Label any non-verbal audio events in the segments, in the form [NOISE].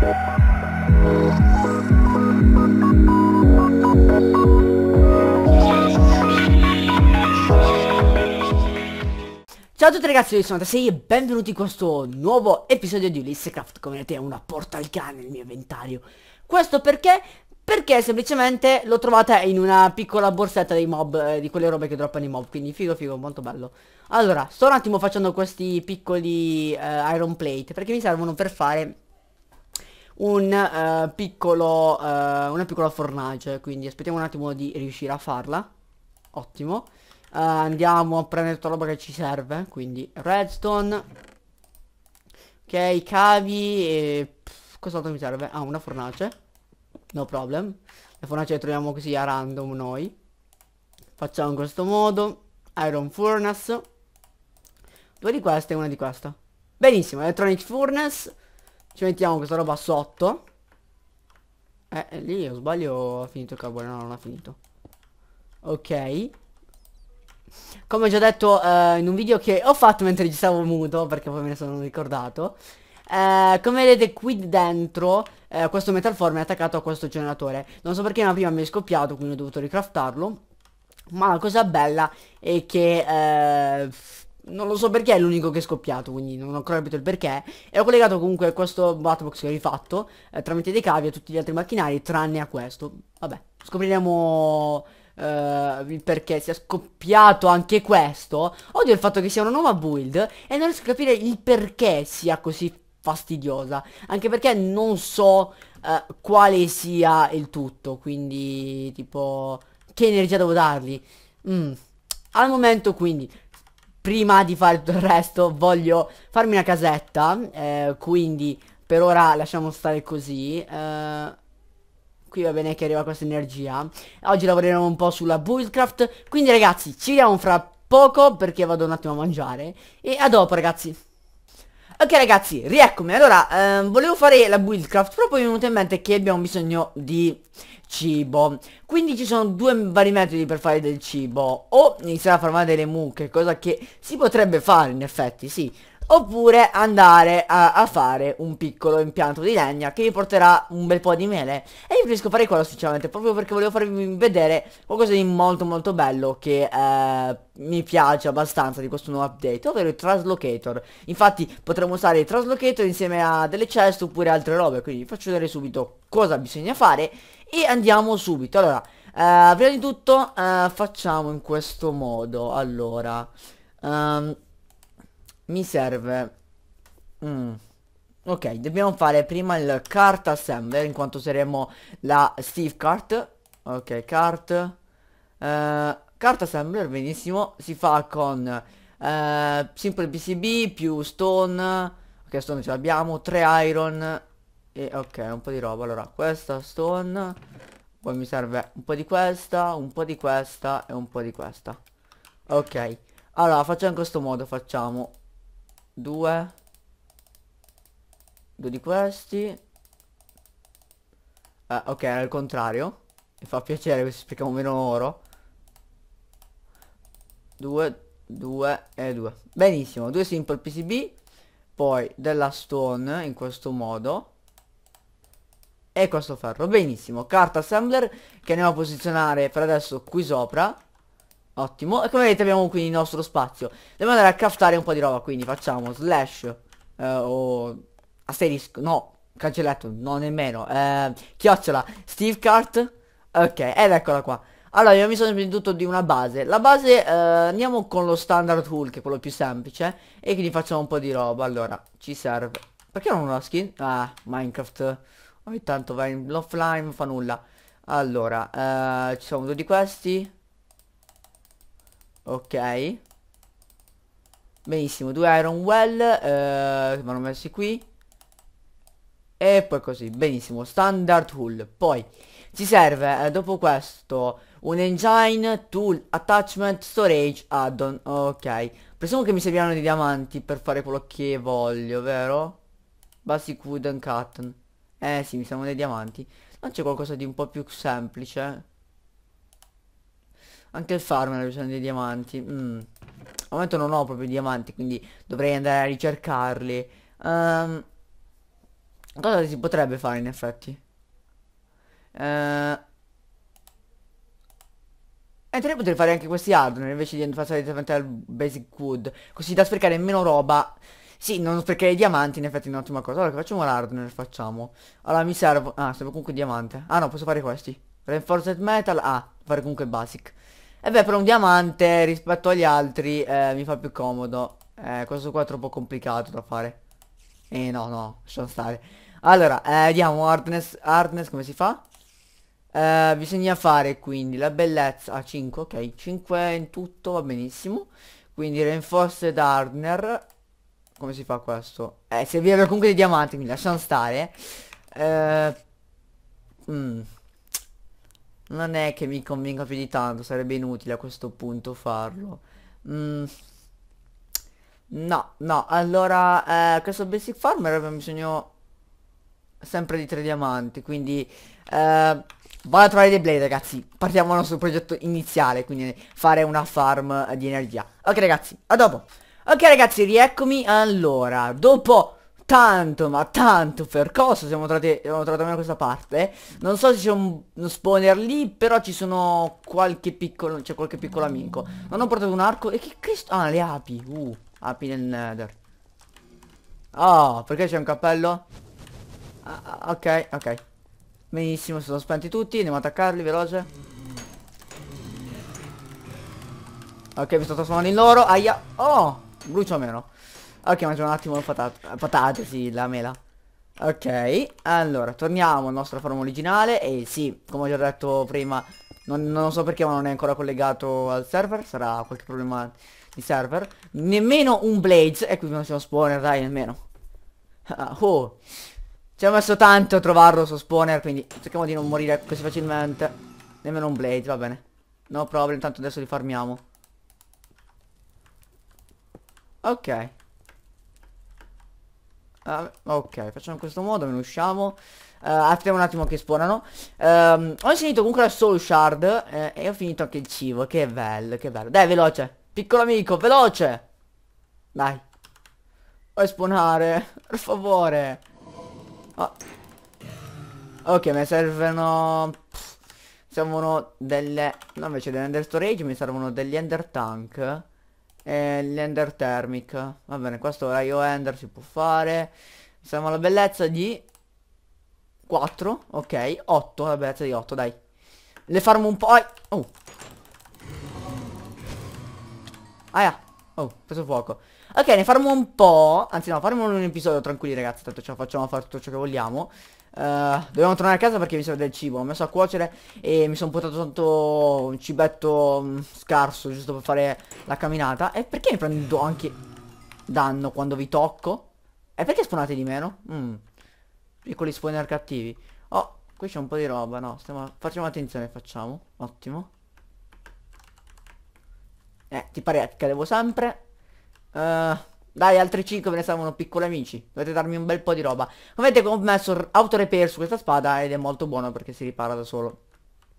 Ciao a tutti ragazzi, io sono Tasei e benvenuti in questo nuovo episodio di Ulisse Come vedete è una porta al cane nel mio inventario. Questo perché? Perché semplicemente l'ho trovata in una piccola borsetta dei mob, eh, di quelle robe che droppano i mob, quindi figo figo, molto bello. Allora, sto un attimo facendo questi piccoli eh, iron plate, perché mi servono per fare un, uh, piccolo, uh, una piccola fornace, quindi aspettiamo un attimo di riuscire a farla. Ottimo. Uh, andiamo a prendere tutta la roba che ci serve, quindi redstone. Ok, cavi e... Cos'altro mi serve? Ah, una fornace. No problem. Le fornace le troviamo così a random noi. Facciamo in questo modo. Iron furnace. Due di queste e una di questa. Benissimo, electronic furnace. Ci mettiamo questa roba sotto. Eh, eh lì ho sbaglio ha finito il carbone, no, non ha finito. Ok. Come ho già detto eh, in un video che ho fatto mentre registravo muto, perché poi me ne sono ricordato. Eh, come vedete qui dentro eh, questo metalform è attaccato a questo generatore Non so perché ma prima mi è scoppiato quindi ho dovuto ricraftarlo Ma la cosa bella è che eh, non lo so perché è l'unico che è scoppiato, quindi non ho ancora capito il perché. E ho collegato comunque a questo batbox che ho rifatto eh, tramite dei cavi a tutti gli altri macchinari, tranne a questo. Vabbè, scopriremo eh, il perché sia scoppiato anche questo. Odio il fatto che sia una nuova build e non riesco a capire il perché sia così fastidiosa. Anche perché non so eh, quale sia il tutto, quindi tipo che energia devo dargli. Mm. Al momento quindi prima di fare tutto il resto voglio farmi una casetta, eh, quindi per ora lasciamo stare così. Eh, qui va bene che arriva questa energia. Oggi lavoreremo un po' sulla buildcraft, quindi ragazzi ci vediamo fra poco perché vado un attimo a mangiare e a dopo ragazzi. Ok ragazzi, rieccomi, allora ehm, volevo fare la buildcraft, però poi mi è venuto in mente che abbiamo bisogno di cibo Quindi ci sono due vari metodi per fare del cibo O iniziare a farmare delle mucche Cosa che si potrebbe fare in effetti sì oppure andare a, a, fare un piccolo impianto di legna che mi porterà un bel po' di mele e io preferisco fare quello sinceramente proprio perché volevo farvi vedere qualcosa di molto molto bello che eh, mi piace abbastanza di questo nuovo update ovvero il traslocator infatti potremo usare il traslocator insieme a delle chest oppure altre robe quindi vi faccio vedere subito cosa bisogna fare e andiamo subito allora eh, prima di tutto eh, facciamo in questo modo allora um, mi serve... Mm. Ok, dobbiamo fare prima il cart assembler in quanto useremo la Steve cart. Ok, cart. Uh, cart assembler, benissimo. Si fa con uh, simple PCB più stone. Ok, stone ce l'abbiamo. 3 iron. E ok, un po' di roba. Allora, questa stone. Poi mi serve un po' di questa, un po' di questa e un po' di questa. Ok. Allora, facciamo in questo modo, facciamo due due di questi ah, ok era il contrario mi fa piacere che spieghiamo meno oro due due e due benissimo due simple pcb poi della stone in questo modo e questo ferro benissimo carta assembler che andiamo a posizionare per adesso qui sopra Ottimo. E come vedete abbiamo qui il nostro spazio. Dobbiamo andare a craftare un po' di roba, quindi facciamo slash eh, o asterisco, no, Cancelletto, no nemmeno, eh, chiocciola, Steve Cart. Ok, ed eccola qua. Allora, io mi sono tutto di una base. La base, eh, andiamo con lo standard tool, che è quello più semplice. E quindi facciamo un po' di roba. Allora, ci serve. Perché non ho una skin? Ah, Minecraft. Ogni tanto va in offline, fa nulla. Allora, eh, ci sono due di questi. Ok Benissimo, due iron well eh, vanno messi qui E poi così, benissimo Standard hull Poi ci serve eh, dopo questo un engine, tool, attachment, storage, add-on Ok Presumo che mi serviranno dei diamanti per fare quello che voglio, vero? Basic wooden cotton Eh sì, mi servono dei diamanti Non c'è qualcosa di un po' più semplice anche il farmer ha bisogno dei diamanti. Mm. Al momento non ho proprio diamanti, quindi dovrei andare a ricercarli. Um, cosa si potrebbe fare in effetti? Uh, e te ne potrei fare anche questi hardware invece di passare direttamente al basic wood. Così da sprecare meno roba. Sì, non sprecare i diamanti in effetti è un'ottima cosa. Allora facciamo l'hardware, facciamo. Allora mi serve... Ah, serve comunque diamante. Ah no, posso fare questi. Reinforced metal, ah, fare comunque basic. E eh beh, per un diamante rispetto agli altri eh, mi fa più comodo. Eh, questo qua è troppo complicato da fare. Eh no, no, lasciamo stare. Allora, eh, diamo hardness, hardness come si fa? Eh, bisogna fare quindi la bellezza a 5, ok, 5 in tutto va benissimo. Quindi reinforced hardner. Come si fa questo? Eh, servirebbe comunque dei diamanti, quindi lasciamo stare. Eh, mm non è che mi convinca più di tanto, sarebbe inutile a questo punto farlo. Mm. No, no, allora eh, questo basic farmer aveva bisogno sempre di tre diamanti, quindi eh, vado a trovare dei blade ragazzi, partiamo dal nostro progetto iniziale, quindi fare una farm di energia. Ok ragazzi, a dopo. Ok ragazzi, rieccomi, allora, dopo tanto ma tanto percosso siamo trovati, siamo trovati da questa parte Non so se c'è un, uno spawner lì però ci sono qualche piccolo, c'è qualche piccolo amico Non ho portato un arco e che cristo, ah le api, uh, api nel nether Oh, perché c'è un cappello? Ah, ah, ok, ok Benissimo, sono spenti tutti, andiamo ad attaccarli, veloce Ok, mi sto trasformando in loro, aia, oh, brucio meno Ok, mangio un attimo la patata. patate, sì, la mela. Ok, allora, torniamo al nostro forum originale e sì, come ho già detto prima, non, non, so perché ma non è ancora collegato al server, sarà qualche problema di server. Nemmeno un blaze, e qui non siamo spawner, dai, nemmeno. Ah, oh, ci ha messo tanto a trovarlo su spawner, quindi cerchiamo di non morire così facilmente. Nemmeno un blaze, va bene. No problem, intanto adesso li farmiamo. Ok. Uh, ok, facciamo in questo modo, ne usciamo. Uh, aspettiamo un attimo che spawnano. Um, ho finito comunque la Soul Shard eh, e ho finito anche il cibo. Che bello, che bello. Dai, veloce. Piccolo amico, veloce. Dai. Vuoi spawnare? [LAUGHS] Per favore. Oh. Ok, mi servono... Pff, servono delle... No, invece dell'ender storage mi servono degli ender tank e l'ender thermic va bene questo raio ender si può fare siamo alla bellezza di 4 ok 8 la bellezza di 8 dai le farmo un po' oh ah oh preso fuoco ok ne farmo un po' anzi no faremo un episodio tranquilli ragazzi tanto ce la facciamo a fare tutto ciò che vogliamo Uh, dobbiamo tornare a casa perché mi serve del cibo Ho messo a cuocere e mi sono portato sotto un cibetto mm, scarso Giusto per fare la camminata E perché mi prendo anche danno quando vi tocco? E perché spawnate di meno? Mm. Piccoli spawner cattivi Oh, qui c'è un po' di roba, no stiamo... Facciamo attenzione, facciamo Ottimo Eh, ti pare che devo sempre uh, dai, altri 5 me ne servono piccoli amici. Dovete darmi un bel po' di roba. Come vedete ho messo auto repair su questa spada ed è molto buono perché si ripara da solo.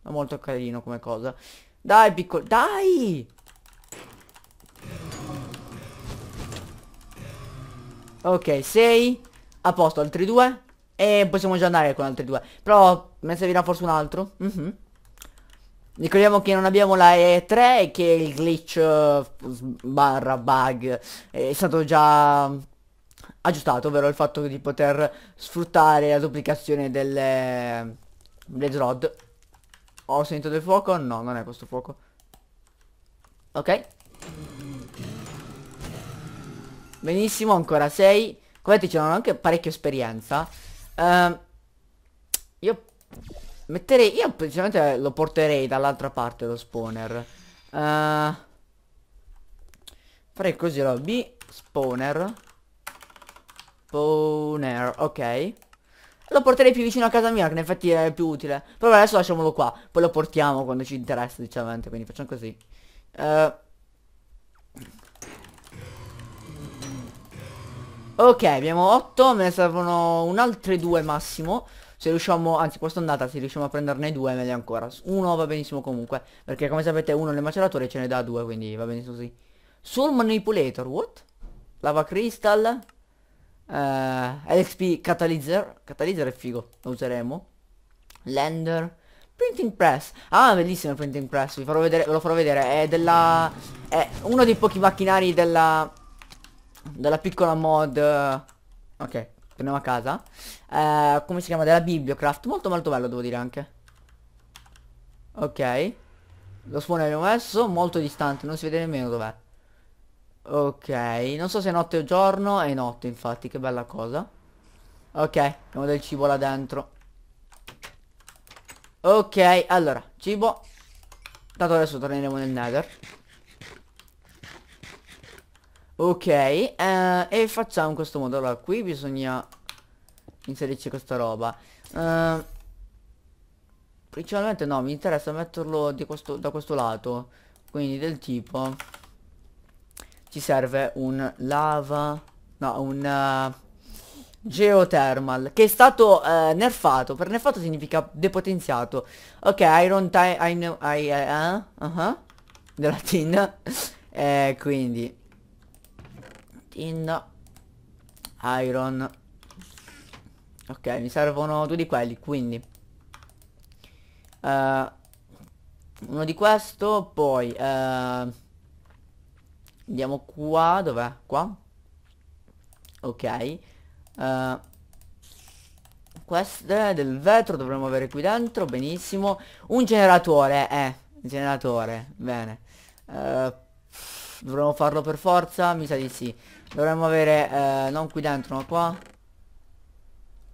È molto carino come cosa. Dai, piccolo... Dai! Ok, 6. A posto, altri 2. E possiamo già andare con altri 2. Però me servirà forse un altro. Mhm. Mm Ricordiamo che non abbiamo la E3 e che il glitch eh, barra bug eh, è stato già aggiustato, ovvero il fatto di poter sfruttare la duplicazione delle, delle rod. Ho sentito del fuoco? No, non è questo fuoco. Ok. Benissimo, ancora 6. Come vedete ci anche parecchia esperienza. Uh, io Metterei... Io principalmente lo porterei dall'altra parte lo spawner. Uh, farei così, allora. B spawner. Spawner, ok. Lo porterei più vicino a casa mia, che in effetti è più utile. Però adesso lasciamolo qua. Poi lo portiamo quando ci interessa, diciamo. Quindi facciamo così. Uh, ok, abbiamo 8. Me ne servono un altro 2 massimo se riusciamo, anzi questa andata, se riusciamo a prenderne due meglio ancora. Uno va benissimo comunque, perché come sapete uno nel maceratore ce ne dà due, quindi va benissimo così. Soul Manipulator, what? Lava Crystal, uh, eh, LXP Catalyzer, Catalyzer è figo, lo useremo. Lender Printing Press. Ah, bellissimo il Printing Press, vi farò vedere, ve lo farò vedere, è della... è uno dei pochi macchinari della... della piccola mod... Eh, ok, torniamo a casa eh, Come si chiama? Della Bibliocraft Molto molto bello devo dire anche Ok Lo spawn abbiamo messo Molto distante Non si vede nemmeno dov'è Ok Non so se è notte o giorno È notte infatti Che bella cosa Ok Abbiamo del cibo là dentro Ok Allora Cibo Tanto adesso torneremo nel nether Ok, eh, e facciamo in questo modo. Allora, qui bisogna inserirci questa roba. Eh, principalmente no, mi interessa metterlo questo, da questo lato. Quindi del tipo... Ci serve un lava... No, un... Eh, Geothermal Che è stato eh, nerfato Per nerfato significa depotenziato Ok, Iron Time I know I, uh, eh, eh, uh -huh, Della tin [LAUGHS] E quindi tin iron ok mi servono due di quelli quindi uh, uno di questo poi uh, andiamo qua dov'è qua ok uh, queste del vetro dovremmo avere qui dentro benissimo un generatore eh generatore bene uh, dovremmo farlo per forza mi sa di sì Dovremmo avere eh, non qui dentro ma qua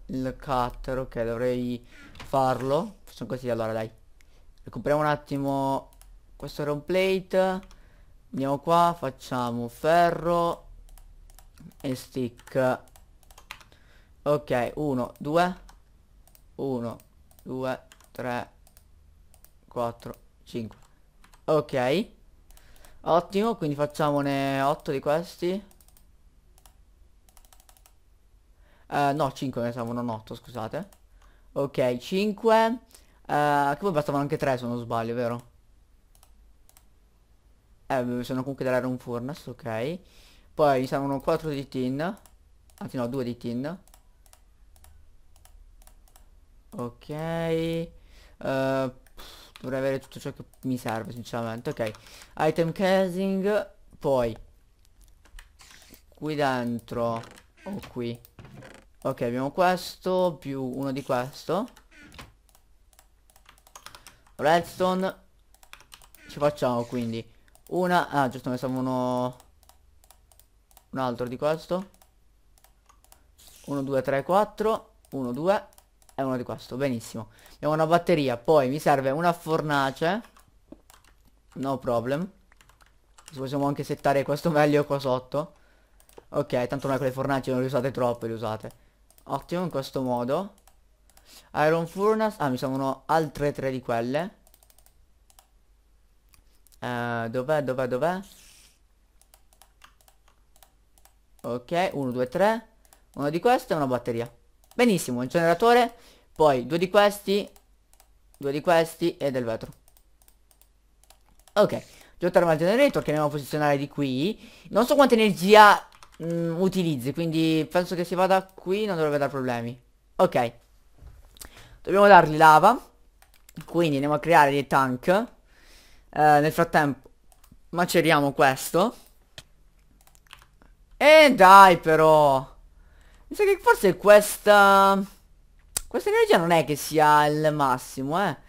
Il cutter ok dovrei farlo Sono così allora dai Recuperiamo un attimo Questo era un plate Andiamo qua facciamo ferro E stick Ok 1 2 1 2 3 4 5 Ok Ottimo quindi facciamone 8 di questi Uh, no, 5 ne servono 8, scusate. Ok, 5. Uh, eh, che poi bastavano anche 3 se non sbaglio, vero? Eh, sono comunque dell'Iron Furnace, ok. Poi mi servono 4 di tin. Anzi no, 2 di tin. Ok. Uh, dovrei avere tutto ciò che mi serve, sinceramente. Ok. Item casing. Poi. Qui dentro. O qui. Ok, abbiamo questo più uno di questo. Redstone. Ci facciamo quindi una... Ah, giusto, ne serve uno... Un altro di questo. 1, 2, 3, 4. 1, 2. E uno di questo. Benissimo. Abbiamo una batteria. Poi mi serve una fornace. No problem. Possiamo anche settare questo meglio qua sotto. Ok, tanto non è che le fornaci non le usate troppo, le usate. Ottimo in questo modo Iron furnace Ah mi servono altre tre di quelle eh, Dov'è dov'è dov'è Ok 1 2 3 Una di queste e una batteria Benissimo un generatore Poi due di questi Due di questi e del vetro Ok Geothermal generator che andiamo a posizionare di qui Non so quanta energia mh, mm, utilizzi quindi penso che si vada qui non dovrebbe dare problemi ok dobbiamo dargli lava quindi andiamo a creare dei tank eh, nel frattempo maceriamo questo e dai però mi sa che forse questa questa energia non è che sia il massimo eh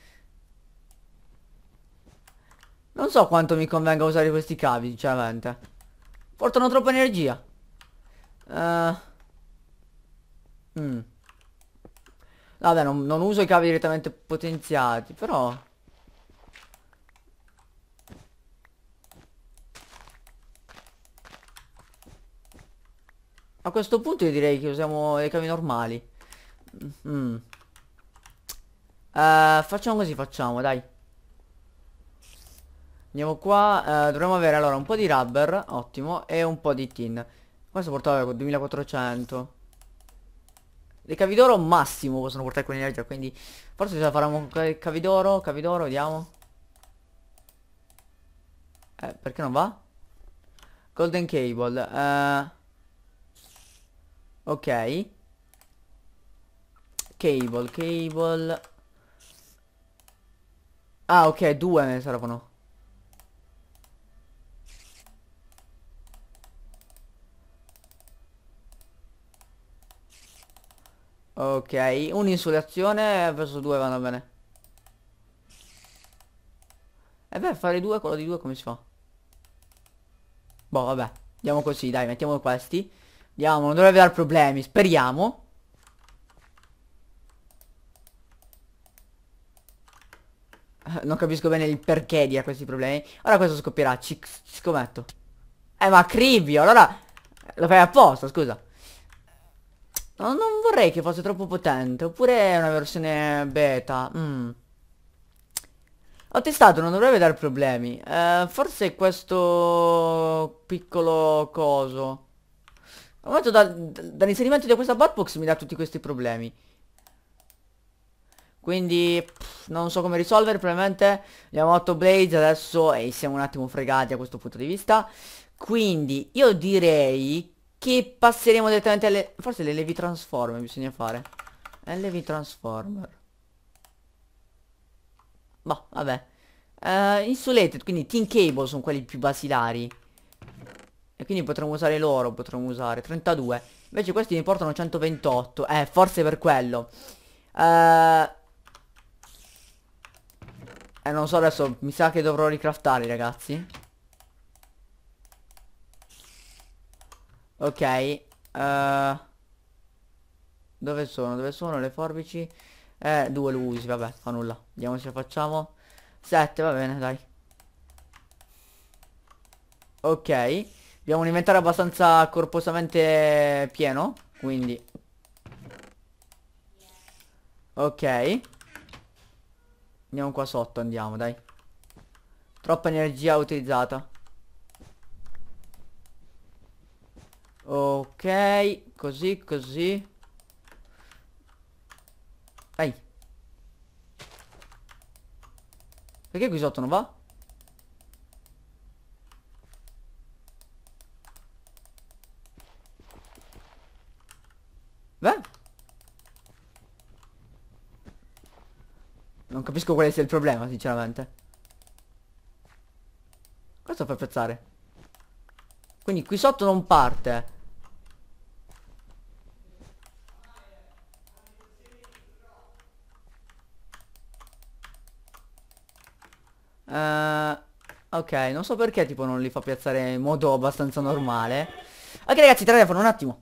non so quanto mi convenga usare questi cavi, sinceramente. Portano troppa energia. Uh, mm. Vabbè, non, non uso i cavi direttamente potenziati, però... A questo punto io direi che usiamo le cavi normali. Mm. Uh, facciamo così, facciamo, dai. Andiamo qua, uh, dovremmo avere allora un po' di rubber, ottimo, e un po' di tin. Questo portava con 2400. Le cavidoro massimo possono portare con energia, quindi forse la fare un cavidoro, cavidoro, vediamo. Eh, perché non va? Golden cable. Uh, ok. Cable, cable. Ah, ok, due ne servono. Ok, un'insolazione eh, verso due vanno bene. E beh, fare due, quello di due come si fa? Boh, vabbè. Andiamo così, dai, mettiamo questi. Andiamo, non dovrebbe dare problemi, speriamo. Eh, non capisco bene il perché dia questi problemi. Ora questo scoppierà, ci, ci scommetto. Eh, ma cribio, allora... Lo fai apposta, scusa. No, non vorrei che fosse troppo potente, oppure è una versione beta. Mm. Ho testato, non dovrebbe dare problemi. Eh, forse questo piccolo coso. Al momento da, da, dall'inserimento di questa botbox mi dà tutti questi problemi. Quindi pff, non so come risolvere, probabilmente abbiamo 8 blades adesso e siamo un attimo fregati a questo punto di vista. Quindi io direi che passeremo direttamente alle... Forse le levi transformer bisogna fare. Eh, levi transformer. Boh, vabbè. Uh, insulated, quindi team cable sono quelli più basilari. E quindi potremmo usare loro, potremmo usare 32. Invece questi ne portano 128. Eh, forse per quello. Eh... eh, non so adesso, mi sa che dovrò ricraftare, ragazzi. Ok. Uh, dove sono? Dove sono le forbici? Eh, due lo vabbè, fa nulla. Vediamo se facciamo. Sette, va bene, dai. Ok. Abbiamo un inventario abbastanza corposamente pieno, quindi... Ok. Andiamo qua sotto, andiamo, dai. Troppa energia utilizzata. Ok, così, così. Ehi. Perché qui sotto non va? Beh. Non capisco quale sia il problema, sinceramente. Questo fa pezzare. Quindi qui sotto non parte. Ok, non so perché tipo non li fa piazzare in modo abbastanza normale. Ok ragazzi, telefono un attimo.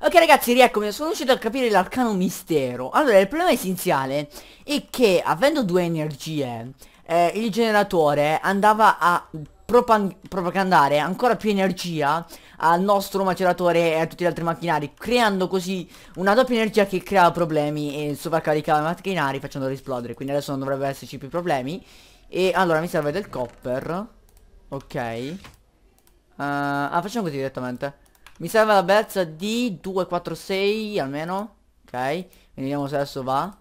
Ok ragazzi, rieccomi, sono riuscito a capire l'arcano mistero. Allora, il problema essenziale è che avendo due energie, eh, il generatore andava a propagandare ancora più energia al nostro maceratore e a tutti gli altri macchinari, creando così una doppia energia che creava problemi e sovraccaricava i macchinari facendoli esplodere, quindi adesso non dovrebbe esserci più problemi. E allora mi serve del copper Ok uh, Ah facciamo così direttamente Mi serve la berza di 246 almeno Ok Vediamo se adesso va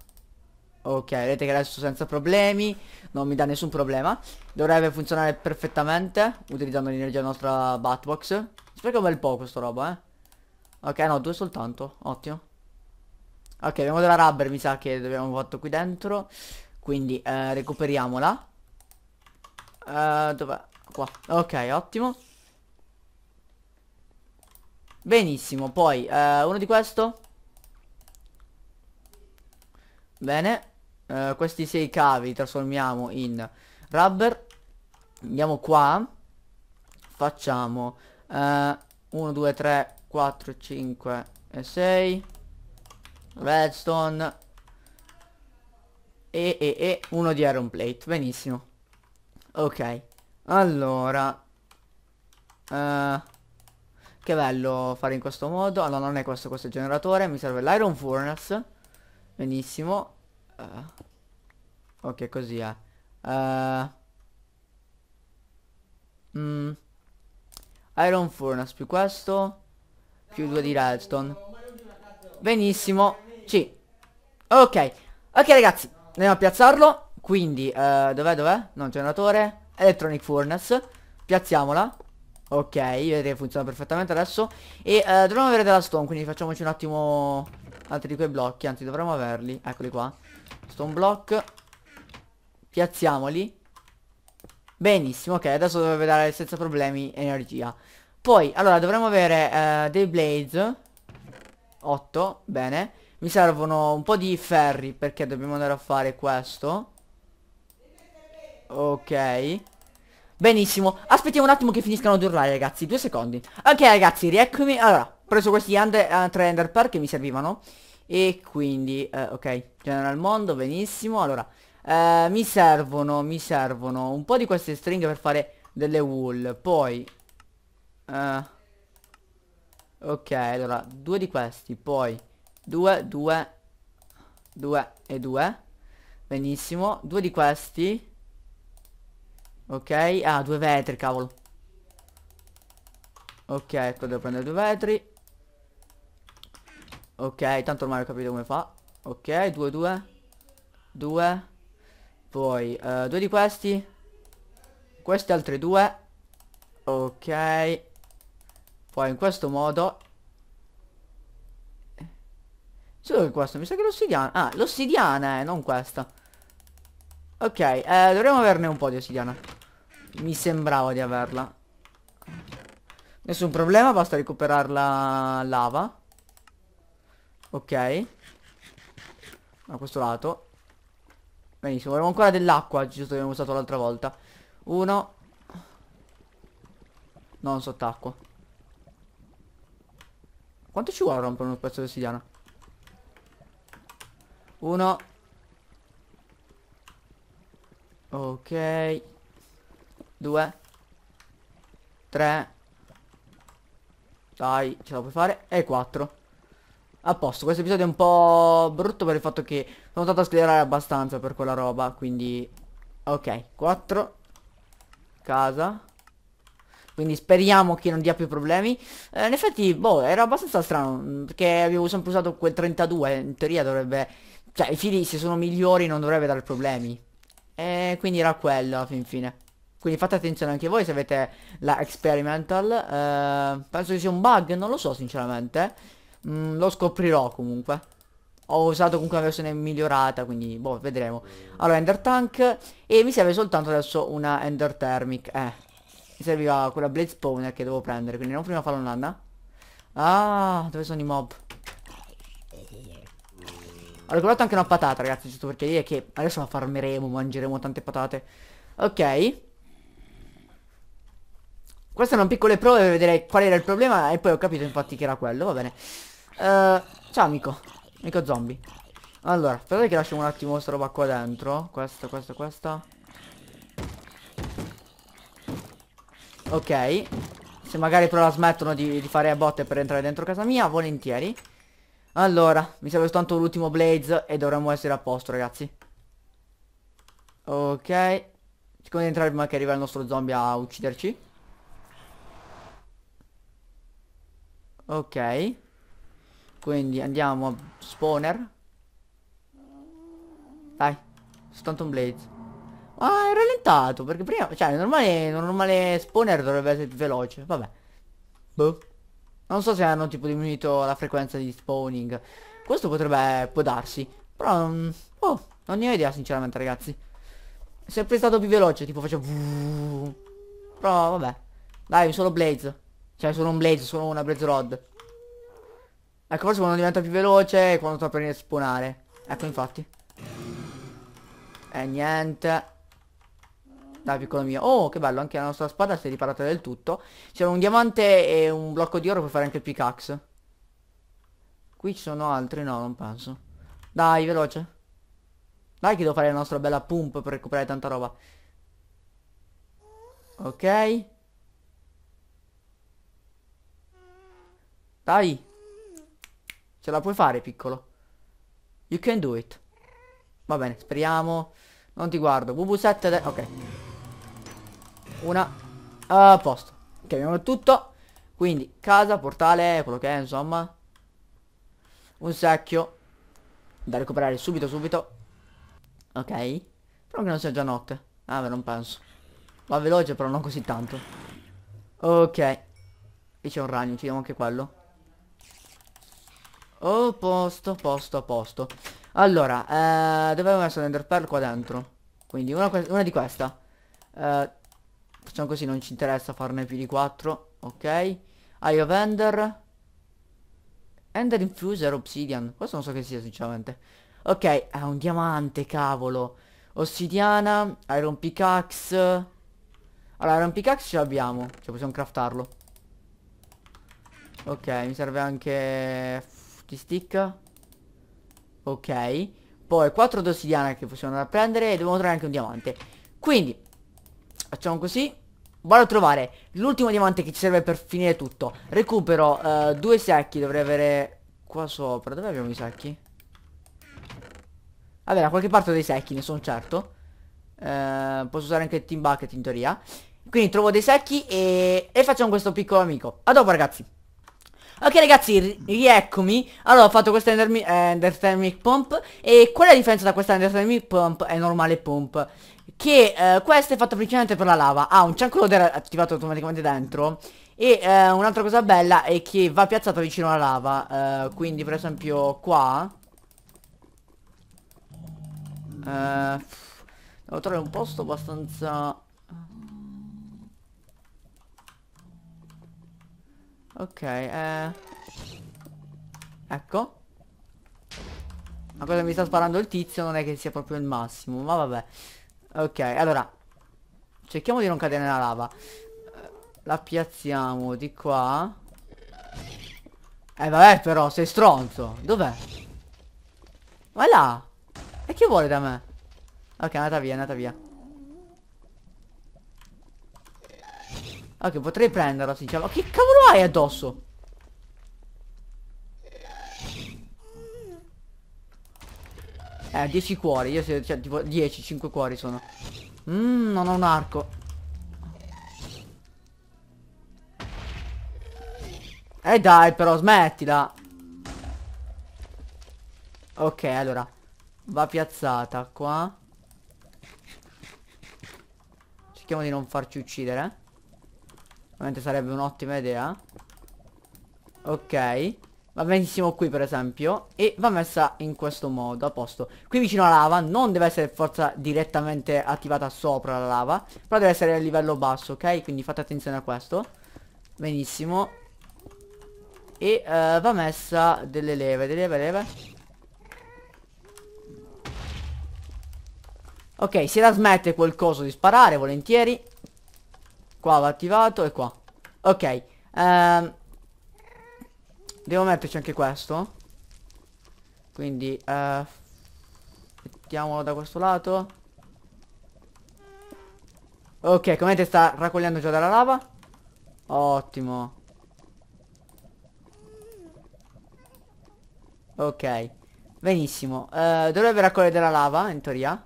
Ok vedete che adesso senza problemi Non mi dà nessun problema Dovrebbe funzionare perfettamente Utilizzando l'energia della nostra batbox Spero un bel po' questa roba eh Ok no due soltanto Ottimo Ok abbiamo della rubber mi sa che abbiamo fatto qui dentro Quindi eh, recuperiamola Uh, Dov'è? Qua. Ok, ottimo. Benissimo, poi uh, uno di questo. Bene. Uh, questi sei cavi li trasformiamo in rubber. Andiamo qua. Facciamo 1, 2, 3, 4, 5 e 6. Redstone. E, e, e uno di iron plate. Benissimo. Ok. Allora. Uh, che bello fare in questo modo. Allora non è questo, questo è il generatore. Mi serve l'iron furnace. Benissimo. Uh, ok, così è. Uh, mm, iron furnace più questo. Più due di redstone. Benissimo. Sì. Ok. Ok ragazzi. Andiamo a piazzarlo. Quindi, eh, dov'è, dov'è? Non generatore Electronic furnace Piazziamola Ok, vedete che funziona perfettamente adesso E eh, dovremmo avere della stone Quindi facciamoci un attimo Altri di quei blocchi Anzi, dovremmo averli Eccoli qua Stone block Piazziamoli Benissimo, ok, adesso dovrebbe dare senza problemi energia Poi, allora, dovremmo avere eh, dei blaze 8, bene Mi servono un po' di ferri perché dobbiamo andare a fare questo Ok Benissimo Aspettiamo un attimo che finiscano di urlare ragazzi Due secondi Ok ragazzi rieccomi Allora ho preso questi under, uh, tre under che mi servivano E quindi uh, Ok General mondo benissimo Allora uh, Mi servono Mi servono un po' di queste stringhe per fare delle wool Poi eh, Ok allora Due di questi Poi Due Due Due e due Benissimo Due di questi Ok, ah, due vetri, cavolo. Ok, ecco, devo prendere due vetri. Ok, tanto ormai ho capito come fa. Ok, due, due. Due. Poi, uh, due di questi. Questi altri due. Ok. Poi in questo modo. Solo che questo, mi sa che l'ossidiana. Ah, l'ossidiana, eh, non questa. Ok, eh, dovremmo averne un po' di ossidiana. Mi sembrava di averla Nessun problema Basta recuperare la lava Ok Da questo lato Benissimo Abbiamo ancora dell'acqua Giusto che abbiamo usato l'altra volta Uno Non sott'acqua Quanto ci vuole rompere un pezzo di ossidiana? Uno Ok 2 3 Dai, ce la puoi fare E 4 A posto, questo episodio è un po' brutto per il fatto che sono stato a sclerare abbastanza per quella roba Quindi, ok 4 Casa quindi speriamo che non dia più problemi eh, In effetti, boh, era abbastanza strano mm, Perché avevo sempre usato quel 32 In teoria dovrebbe... Cioè, i fili se sono migliori non dovrebbe dare problemi E quindi era quello, a fin fine quindi fate attenzione anche voi se avete la experimental. Eh, penso che sia un bug, non lo so sinceramente. Mm, lo scoprirò comunque. Ho usato comunque una versione migliorata, quindi boh, vedremo. Allora, Ender Tank. E mi serve soltanto adesso una Ender Thermic. Eh, mi serviva quella Blade Spawner che devo prendere, quindi non prima farlo nanna. Ah, dove sono i mob? Ho recuperato anche una patata, ragazzi, giusto per chiarire che adesso la farmeremo, mangeremo tante patate. Ok. Queste erano piccole prove per vedere qual era il problema e poi ho capito infatti che era quello, va bene. Uh, ciao amico, amico zombie. Allora, aspettate che lasciamo un attimo questa roba qua dentro. Questa, questa, questa. Ok. Se magari però la smettono di, di fare a botte per entrare dentro casa mia, volentieri. Allora, mi serve soltanto l'ultimo Blaze e dovremmo essere a posto, ragazzi. Ok. Secondo di entrare prima che arriva il nostro zombie a ucciderci. Ok. Quindi andiamo a spawner. Dai. Stanton Blade. Ah, è rallentato, perché prima... Cioè, il normale, normale spawner dovrebbe essere più veloce. Vabbè. Boh. Non so se hanno tipo diminuito la frequenza di spawning. Questo potrebbe... può darsi. Però... oh, non ne ho idea, sinceramente, ragazzi. È sempre stato più veloce, tipo faccio... Però, vabbè. Dai, solo Blaze. Cioè solo un blaze, solo una blaze rod. Ecco forse quando diventa più veloce è quando sta per spawnare. Ecco infatti. E eh, niente. Dai piccolo mio. Oh che bello, anche la nostra spada si è riparata del tutto. C'è un diamante e un blocco di oro Puoi fare anche il pickaxe. Qui ci sono altri? No, non penso. Dai, veloce. Dai che devo fare la nostra bella pump per recuperare tanta roba. Ok. Dai. Ce la puoi fare, piccolo. You can do it. Va bene, speriamo. Non ti guardo. WW7... Ok. Una. A uh, posto. Ok, abbiamo tutto. Quindi, casa, portale, quello che è, insomma. Un secchio. Da recuperare subito, subito. Ok. Però che non sia già notte. Ah, beh, non penso. Va veloce, però non così tanto. Ok. Lì c'è un ragno, uccidiamo anche quello. Oh, posto, posto, posto. Allora, eh, dove avevo messo l'enderpearl qua dentro? Quindi una, una di questa. Eh, facciamo così, non ci interessa farne più di 4. Ok. Eye of Ender. Ender Infuser Obsidian. Questo non so che sia, sinceramente. Ok, è un diamante, cavolo. Ossidiana, Iron Pickaxe. Allora, Iron Pickaxe ce l'abbiamo. Cioè, possiamo craftarlo. Ok, mi serve anche ti stick Ok Poi 4 d'ossidiana che possiamo andare a prendere E dobbiamo trovare anche un diamante Quindi Facciamo così Vado a trovare l'ultimo diamante che ci serve per finire tutto Recupero uh, due secchi Dovrei avere qua sopra Dove abbiamo i secchi? Vabbè da qualche parte ho dei secchi ne sono certo uh, Posso usare anche il team bucket in teoria Quindi trovo dei secchi e... e facciamo questo piccolo amico A dopo ragazzi Ok ragazzi, rieccomi Allora ho fatto questa ender, eh, Enderthermic Pump E qual è la differenza da questa Enderthermic Pump e normale Pump? Che eh, questa è fatta principalmente per la lava Ha ah, un chunk loader attivato automaticamente dentro E eh, un'altra cosa bella è che va piazzata vicino alla lava eh, Quindi per esempio qua eh, Devo trovare un posto abbastanza Ok, eh... Ecco. Ma cosa mi sta sparando il tizio non è che sia proprio il massimo, ma vabbè. Ok, allora. Cerchiamo di non cadere nella lava. La piazziamo di qua. Eh vabbè però, sei stronzo. Dov'è? Ma là! E che vuole da me? Ok, è andata via, è andata via. Ok, potrei prenderla, sinceramente. Ma che cavolo hai addosso? Eh, 10 cuori, io se, cioè, tipo 10, 5 cuori sono. Mmm, non ho un arco. Eh dai, però, smettila. Ok, allora. Va piazzata qua. Cerchiamo di non farci uccidere. Ovviamente sarebbe un'ottima idea Ok Va benissimo qui per esempio E va messa in questo modo a posto Qui vicino alla lava non deve essere forza direttamente attivata sopra la lava Però deve essere a livello basso ok Quindi fate attenzione a questo Benissimo E uh, va messa delle leve Delle leve leve Ok si trasmette quel coso di sparare volentieri Qua va attivato e qua. Ok. Ehm, devo metterci anche questo. Quindi, eh, mettiamolo da questo lato. Ok, come vedete sta raccogliendo già dalla lava. Ottimo. Ok. Benissimo. Eh, dovrebbe raccogliere della lava, in teoria.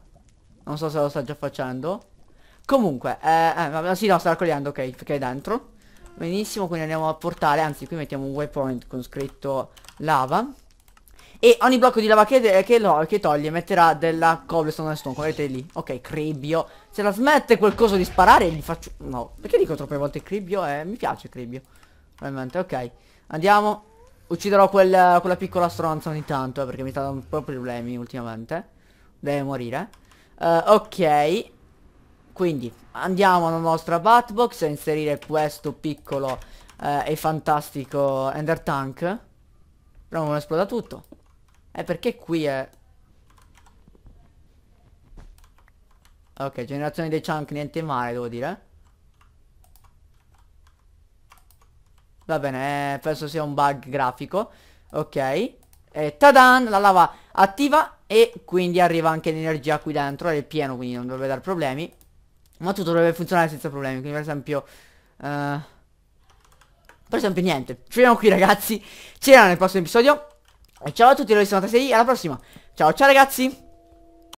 Non so se lo sta già facendo. Comunque, eh, eh sì, no, sta raccogliendo, ok, perché è dentro. Benissimo, quindi andiamo a portare, anzi qui mettiamo un waypoint con scritto lava. E ogni blocco di lava che, che, lo, che toglie metterà della cobblestone al stone, come vedete lì. Ok, cribbio. Se la smette quel coso di sparare gli faccio... No, perché dico troppe volte cribbio? Eh, mi piace cribbio. Probabilmente, ok. Andiamo. Ucciderò quel, quella piccola stronza ogni tanto, eh, perché mi sta dando un po' problemi ultimamente. Deve morire. Uh, ok. Quindi andiamo alla nostra batbox a inserire questo piccolo eh, e fantastico Ender Tank. Però non esploda tutto. È eh, perché qui è... Ok, generazione dei chunk, niente male devo dire. Va bene, eh, penso sia un bug grafico. Ok. E eh, tadan, la lava attiva e quindi arriva anche l'energia qui dentro, è pieno quindi non dovrebbe dar problemi. Ma tutto dovrebbe funzionare senza problemi. Quindi per esempio... Uh, per esempio niente. Ci vediamo qui ragazzi. Ci vediamo nel prossimo episodio. E ciao a tutti, noi siamo 96. Alla prossima. Ciao ciao ragazzi.